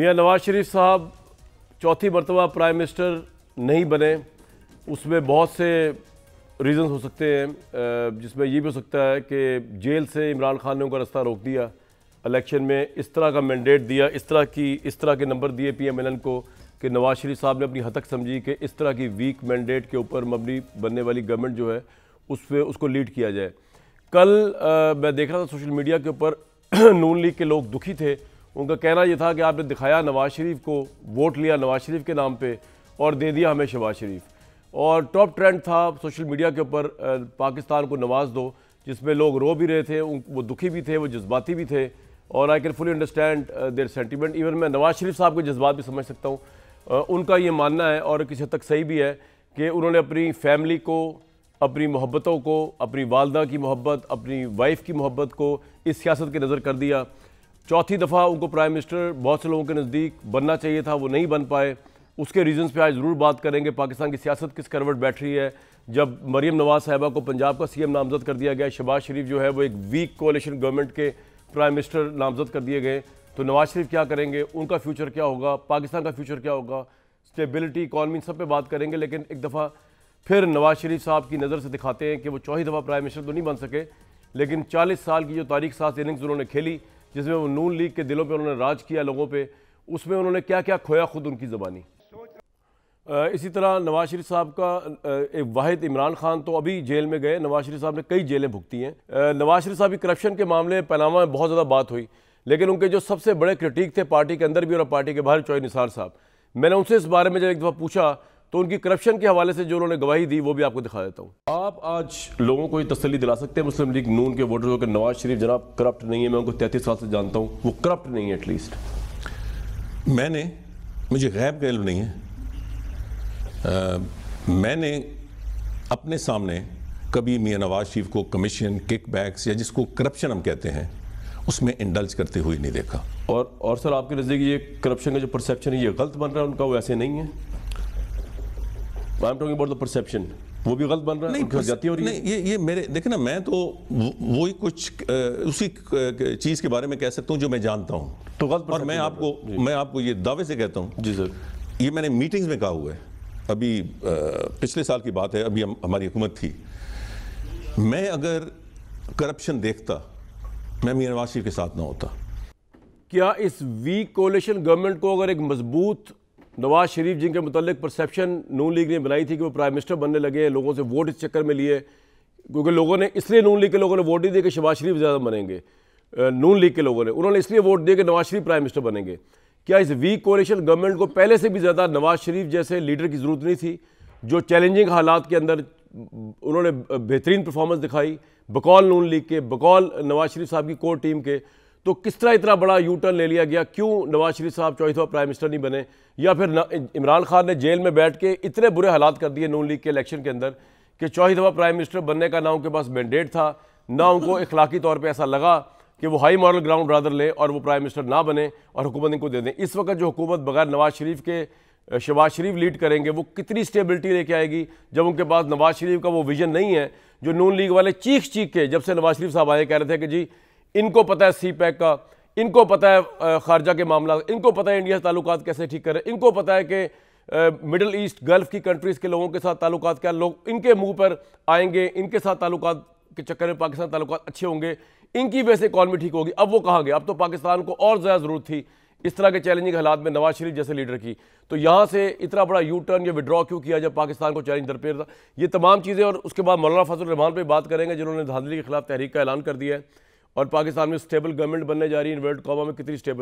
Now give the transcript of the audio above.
मियाँ नवाज शरीफ साहब चौथी मरतबा प्राइम मिनिस्टर नहीं बने उसमें बहुत से रीज़न्स हो सकते हैं जिसमें ये भी हो सकता है कि जेल से इमरान खान ने उनका रास्ता रोक दिया इलेक्शन में इस तरह का मैंडेट दिया इस तरह की इस तरह के नंबर दिए पी एम एल एन को कि नवाज शरीफ साहब ने अपनी हतक समझी कि इस तरह की वीक मैंडेट के ऊपर मबनी बनने वाली गवर्नमेंट जो है उस पर उसको लीड किया जाए कल आ, मैं देख रहा था सोशल मीडिया के ऊपर नून लीग के लोग दुखी थे उनका कहना यह था कि आपने दिखाया नवाज शरीफ को वोट लिया नवाज शरीफ के नाम पर और दे दिया हमें शहबाज शरीफ और टॉप ट्रेंड था सोशल मीडिया के ऊपर पाकिस्तान को नवाज दो जिसमें लोग रो भी रहे थे वो दुखी भी थे वो जज्बाती भी थे और I can fully understand their sentiment even मैं नवाज शरीफ साहब के जज्बात भी समझ सकता हूँ उनका ये मानना है और किसी हद तक सही भी है कि उन्होंने अपनी फैमिली को अपनी मोहब्बतों को अपनी वालदा की मोहब्बत अपनी वाइफ की मोहब्बत को इस सियासत के नज़र कर दिया चौथी दफ़ा उनको प्राइम मिनिस्टर बहुत से लोगों के नज़दीक बनना चाहिए था वो नहीं बन पाए उसके रीजंस पे आज ज़रूर बात करेंगे पाकिस्तान की सियासत किस करवट बैठ रही है जब मरीम नवाज़ साहबा को पंजाब का सीएम नामजद कर दिया गया शबाज़ शरीफ जो है वो एक वीक कोलेशन गवर्नमेंट के प्राइम मिनिस्टर नामजद कर दिए गए तो नवाज शरीफ क्या करेंगे उनका फ्यूचर क्या होगा पाकिस्तान का फ्यूचर क्या होगा स्टेबिलिटी इकॉनमी सब पे बात करेंगे लेकिन एक दफ़ा फिर नवाज शरीफ साहब की नज़र से दिखाते हैं कि वो चौथी दफ़ा प्राइम मिनिस्टर तो नहीं बन सके लेकिन चालीस साल की जो तारीख सात इनिंग्स उन्होंने खेली जिसमें वो नून लीग के दिलों पर उन्होंने राज किया लोगों पर उसमें उन्होंने क्या क्या खोया खुद उनकी ज़बानी इसी तरह नवाज शरीफ साहब का एक वाहिद इमरान खान तो अभी जेल में गए नवाज शरीफ साहब ने कई जेलें भुगती हैं नवाज शरीफ साहब की करप्शन के मामले में पैनामा में बहुत ज़्यादा बात हुई लेकिन उनके जो सबसे बड़े क्रिटिक थे पार्टी के अंदर भी और पार्टी के बाहर चौहरी निसार साहब मैंने उनसे इस बारे में जब एक दफ़ा पूछा तो उनकी करप्शन के हवाले से जो उन्होंने गवाही दी वो भी आपको दिखा देता हूँ आप आज लोगों को ये तसली दिला सकते हैं मुस्लिम लीग नून के वोटरों के नवाज शरीफ जनाब करप्ट नहीं है मैं उनको तैंतीस साल से जानता हूँ वो करप्ट नहीं है एटलीस्ट मैंने मुझे गैब गैल नहीं है आ, मैंने अपने सामने कभी मियाँ नवाज शरीफ को कमीशन किक बैक्स या जिसको करप्शन हम कहते हैं उसमें इंडल्ज करते हुए नहीं देखा और और सर आपके नज़दीक ये करप्शन का जो परसेप्शन है ये गलत बन रहा है उनका वो ऐसे नहीं है I am talking about the perception वो भी गलत बन रहा नहीं, है जाती हो रही नहीं ये ये मेरे देखे ना मैं तो वो ही कुछ उसी चीज़ के बारे में कह सकता हूँ जो मैं जानता हूँ तो गलत और मैं आपको मैं आपको ये दावे से कहता हूँ जी सर ये मैंने मीटिंग्स में कहा हुआ है अभी आ, पिछले साल की बात है अभी हम हमारी हुकूमत थी मैं अगर करप्शन देखता मैं मीर नवाज शरीफ के साथ ना होता क्या इस वीक कोलेशन गवर्नमेंट को अगर एक मजबूत नवाज शरीफ जिनके मतलब परसेप्शन नून लीग ने बनाई थी कि वो प्राइम मिनिस्टर बनने लगे लोगों से वोट इस चक्कर में लिए क्योंकि लोगों ने इसलिए नून लीग के लोगों ने वोट नहीं दिया कि शबाज शरीफ ज़्यादा बनेंगे नून लीग के लोगों ने उन्होंने इसलिए वोट दिया कि नवाज शरीफ प्राइम मिनिस्टर बनेंगे क्या इस वीक कोलेशन गवर्नमेंट को पहले से भी ज़्यादा नवाज शरीफ जैसे लीडर की ज़रूरत नहीं थी जो चैलेंजिंग हालात के अंदर उन्होंने बेहतरीन परफॉर्मेंस दिखाई बकौल नून लीग के बकौल नवाज शरीफ साहब की कोर टीम के तो किस तरह इतना बड़ा यू टर्न ले लिया गया क्यों नवाज शरीफ साहब चौथी दफा प्राइम मिनिस्टर नहीं बने या फिर इमरान खान ने जेल में बैठ के इतने बुरे हालात कर दिए नून लीग के इलेक्शन के अंदर कि चौथी दफ़ा प्राइम मिनिस्टर बनने का ना उनके पास मैंडेट था ना उनको इखलाकी तौर पर ऐसा लगा कि वो हाई मॉरल ग्राउंड ब्रादर लें और वो प्राइम मिनिस्टर ना बने और हुकूमत इनको दे दें इस वक्त जो हुकूमत बगैर नवाज शरीफ के शहबाज शरीफ लीड करेंगे वो कितनी स्टेबिलिटी लेके आएगी जब उनके पास नवाज शरीफ का वो विजन नहीं है जो नून लीग वाले चीख चीख के जब से नवाज शरीफ साहब आए कह रहे थे कि जी इनको पता है सी पैक e का इनको पता है खारजा के मामला इनको पता है इंडिया से ताल्लुक कैसे ठीक करें इनको पता है कि मिडल ईस्ट गल्फ़ की कंट्रीज़ के लोगों के साथ ताल्लुक क्या लोग इनके मुंह पर आएंगे इनके साथ ताल्लुक के चक्कर में पाकिस्तान ताल्लुक अच्छे होंगे इनकी वजह से इकॉनमी ठीक होगी अब वो कहाँ गए अब तो पाकिस्तान को और ज़्यादा ज़रूरत थी इस तरह के चैलेंजिंग हालात में नवाज शरीफ जैसे लीडर की तो यहाँ से इतना बड़ा यू टर्न या विड्रॉ क्यों किया जब पाकिस्तान को चैलेंज दरपेर था ये तमाम चीज़ें और उसके बाद मौलाना फजल रहमान पर बात करेंगे जिन्होंने धांधली के खिलाफ तहरीक का ऐलान कर दिया है और पाकिस्तान में स्टेबल गवर्नमेंट बनने जा रही है इन वर्ल्ड कॉमा में कितनी स्टेबल